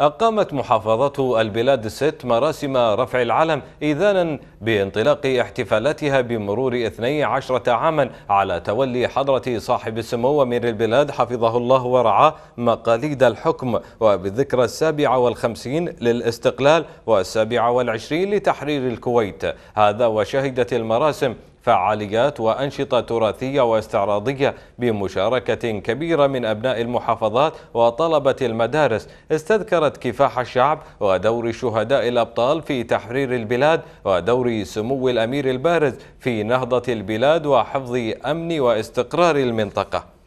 أقامت محافظة البلاد الست مراسم رفع العلم إذانا بانطلاق احتفالاتها بمرور 12 عاما على تولي حضرة صاحب السمو أمير البلاد حفظه الله ورعاه مقاليد الحكم وبالذكرى السابعة والخمسين للاستقلال والسابعة والعشرين لتحرير الكويت هذا وشهدت المراسم فعاليات وأنشطة تراثية واستعراضية بمشاركة كبيرة من أبناء المحافظات وطلبة المدارس استذكرت كفاح الشعب ودور شهداء الأبطال في تحرير البلاد ودور سمو الأمير البارز في نهضة البلاد وحفظ أمن واستقرار المنطقة